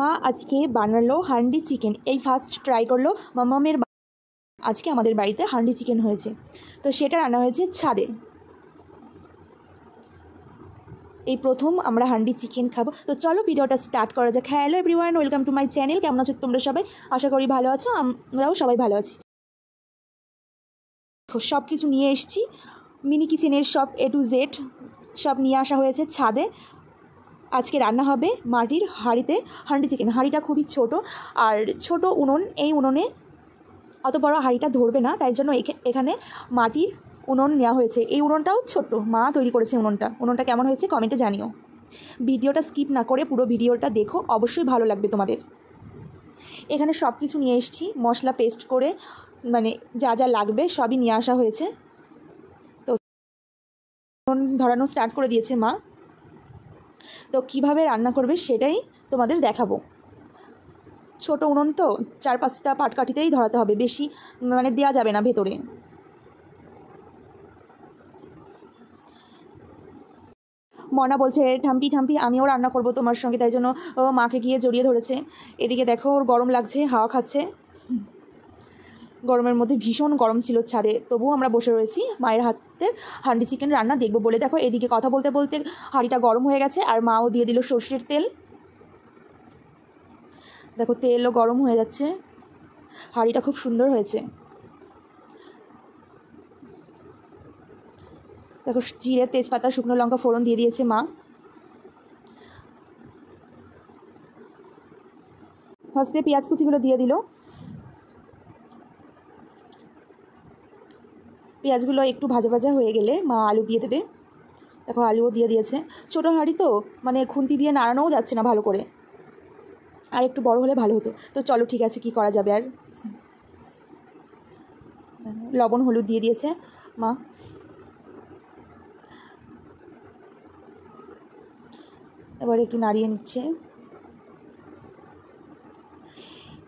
মা আজকে বানালো হান্ডি চিকেন এই ফার্স্ট ট্রাই করলো মামামের আজকে আমাদের বাড়িতে হান্ডি চিকেন হয়েছে তো সেটা রান্না হয়েছে ছাদে এই প্রথম আমরা হান্ডি চিকেন খাবো তো চলো ভিডিওটা স্টার্ট করা যাক hello everyone welcome to my channel কেমন আছো তোমরা সবাই আশা করি ভালো আছো আমরাও সবাই ভালো আছি সব কিছু নিয়ে এসছি মিনি কিচেনের সব এ টু জেড সব নিয়ে আসা হয়েছে ছাদে আজকে রান্না হবে মাটির হাঁড়িতে হাঁড়ি চিকেন হাঁড়িটা খুবই ছোট আর ছোট উনুন এই উনুনে অত বড় হাঁড়িটা ধরবে না তাই জন্য এখানে মাটির উনুন নেওয়া হয়েছে এই উনুনটাও ছোট্ট মা তৈরি করেছে উনুনটা উনুনটা কেমন হয়েছে কমেন্টে জানিও ভিডিওটা স্কিপ না করে পুরো ভিডিওটা দেখো অবশ্যই ভালো লাগবে তোমাদের এখানে সব কিছু নিয়ে এসেছি মশলা পেস্ট করে মানে যা যা লাগবে সবই নিয়ে আসা হয়েছে তো ধরানো স্টার্ট করে দিয়েছে মা তো কিভাবে রান্না করবে সেটাই তোমাদের দেখাবো ছোট উনুন তো চার পাঁচটা পাটকাঠিতেই ধরাতে হবে বেশি মানে দেয়া যাবে না ভেতরে মনা বলছে ঠাম্পি ঠাম্পি আমিও রান্না করব তোমার সঙ্গে তাই জন্য মাকে গিয়ে জড়িয়ে ধরেছে এদিকে দেখো ওর গরম লাগছে হাওয়া খাচ্ছে গরমের মধ্যে ভীষণ গরম ছিল ছাদে তবুও আমরা বসে রয়েছি মায়ের হাতের হান্ডি চিকেন রান্না দেখবো বলে দেখো এদিকে কথা বলতে বলতে হাঁড়িটা গরম হয়ে গেছে আর মাও দিয়ে দিল সর্ষের তেল দেখো তেলও গরম হয়ে যাচ্ছে হাঁড়িটা খুব সুন্দর হয়েছে দেখো জিরে তেজপাতা শুকনো লঙ্কা ফোড়ন দিয়ে দিয়েছে মা ফার্স্টে পেঁয়াজ কুচিগুলো দিয়ে দিল পেঁয়াজগুলো একটু ভাজা ভাজা হয়ে গেলে মা আলু দিয়ে দেবে দেখো আলুও দিয়ে দিয়েছে ছোটো হাঁড়ি তো মানে খুন্তি দিয়ে নাড়ানোও যাচ্ছে না ভালো করে আর একটু বড় হলে ভালো হতো তো চলো ঠিক আছে কি করা যাবে আর লবণ হলুদ দিয়ে দিয়েছে মা এবার একটু নাড়িয়ে নিচ্ছে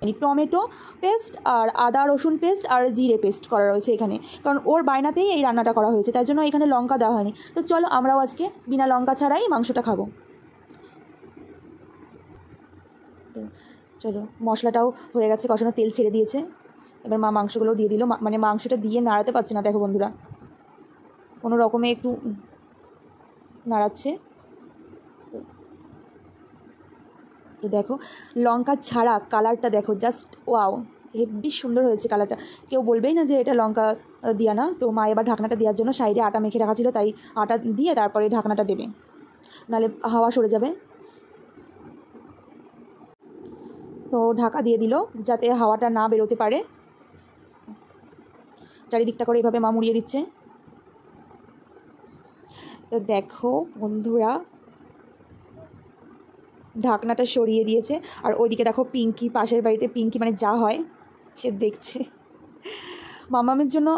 মানে টমেটো পেস্ট আর আদা রসুন পেস্ট আর জিরে পেস্ট করা রয়েছে এখানে কারণ ওর বায়নাতেই এই রান্নাটা করা হয়েছে তার জন্য এখানে লঙ্কা দেওয়া হয়নি তো চলো আমরাও আজকে বিনা লঙ্কা ছাড়াই মাংসটা খাবো তো চলো মশলাটাও হয়ে গেছে কষানো তেল ছেড়ে দিয়েছে এবার মা মাংসগুলো দিয়ে দিল মানে মাংসটা দিয়ে নাড়াতে পারছে না দেখো বন্ধুরা কোনো রকমে একটু নাড়াচ্ছে তো দেখো লঙ্কা ছাড়া কালারটা দেখো জাস্ট ওয়াও হেব্বি সুন্দর হয়েছে কালারটা কেউ বলবেই না যে এটা লঙ্কা দিয়া না তো মা এবার ঢাকনাটা দেওয়ার জন্য সাইডে আটা মেখে রাখা ছিল তাই আটা দিয়ে তারপরে ঢাকনাটা দেবে নালে হাওয়া সরে যাবে তো ঢাকা দিয়ে দিল যাতে হাওয়াটা না বেরোতে পারে চারিদিকটা করে এভাবে মা মুড়িয়ে দিচ্ছে তো দেখো বন্ধুরা ঢাকনাটা সরিয়ে দিয়েছে আর ওইদিকে দেখো পিঙ্কি পাশের বাড়িতে পিঙ্কি মানে যা হয় সে দেখছে মামামের জন্য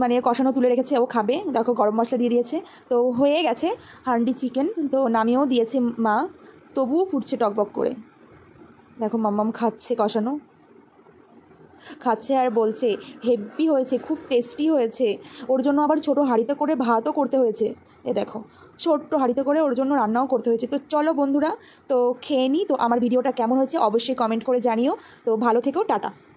মানে কষানো তুলে রেখেছে ও খাবে দেখো গরম মশলা দিয়ে দিয়েছে তো হয়ে গেছে হান্ডি চিকেন তো নামিয়েও দিয়েছে মা তবুও ফুটছে টকবক করে দেখো মাম্মাম খাচ্ছে কষানো খাচ্ছে আর বলছে হেভি হয়েছে খুব টেস্টি হয়েছে ওর জন্য আবার ছোট হাঁড়িতে করে ভাতও করতে হয়েছে এ দেখো ছোট্ট হাঁড়িতে করে ওর জন্য রান্নাও করতে হয়েছে তো চলো বন্ধুরা তো খেয়ে নিই তো আমার ভিডিওটা কেমন হয়েছে অবশ্যই কমেন্ট করে জানিও তো ভালো থেকেও টাটা